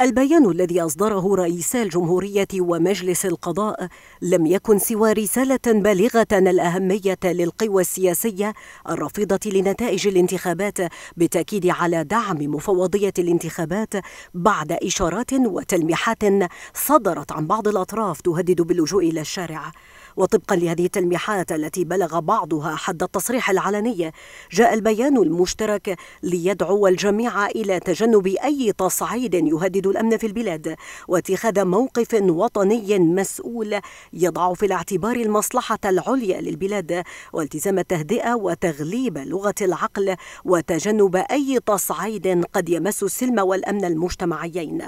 البيان الذي أصدره رئيسا الجمهورية ومجلس القضاء لم يكن سوى رسالة بالغة الأهمية للقوى السياسية الرافضة لنتائج الانتخابات بالتأكيد على دعم مفوضية الانتخابات بعد إشارات وتلميحات صدرت عن بعض الأطراف تهدد باللجوء إلى الشارع وطبقا لهذه التلميحات التي بلغ بعضها حد التصريح العلني جاء البيان المشترك ليدعو الجميع إلى تجنب أي تصعيد يهدد تهدد الأمن في البلاد واتخاذ موقف وطني مسؤول يضع في الاعتبار المصلحة العليا للبلاد والتزام التهدئة وتغليب لغة العقل وتجنب أي تصعيد قد يمس السلم والأمن المجتمعيين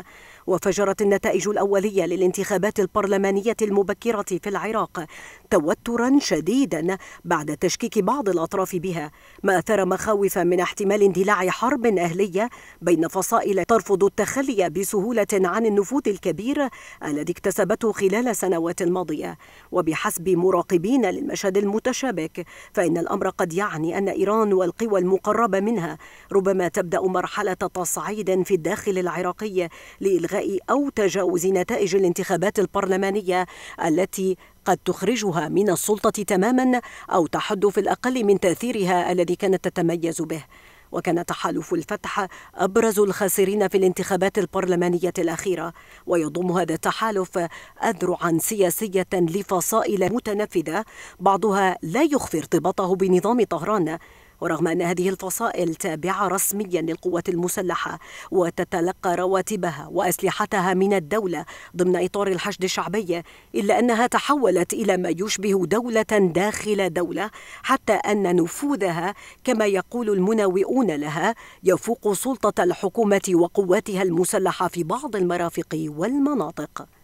وفجرت النتائج الأولية للانتخابات البرلمانية المبكرة في العراق توترا شديدا بعد تشكيك بعض الأطراف بها ما أثار مخاوف من احتمال اندلاع حرب أهلية بين فصائل ترفض التخلي بسهولة عن النفوذ الكبير الذي اكتسبته خلال السنوات الماضية وبحسب مراقبين للمشهد المتشابك فإن الأمر قد يعني أن إيران والقوى المقربة منها ربما تبدأ مرحلة تصعيد في الداخل العراقي لإلغاء أو تجاوز نتائج الانتخابات البرلمانية التي قد تخرجها من السلطة تماما أو تحد في الأقل من تأثيرها الذي كانت تتميز به وكان تحالف الفتح أبرز الخاسرين في الانتخابات البرلمانية الأخيرة ويضم هذا التحالف أذرعا سياسية لفصائل متنفذة بعضها لا يخفي ارتباطه بنظام طهران ورغم أن هذه الفصائل تابعة رسميا للقوات المسلحة وتتلقى رواتبها وأسلحتها من الدولة ضمن إطار الحشد الشعبي إلا أنها تحولت إلى ما يشبه دولة داخل دولة حتى أن نفوذها كما يقول المناوئون لها يفوق سلطة الحكومة وقواتها المسلحة في بعض المرافق والمناطق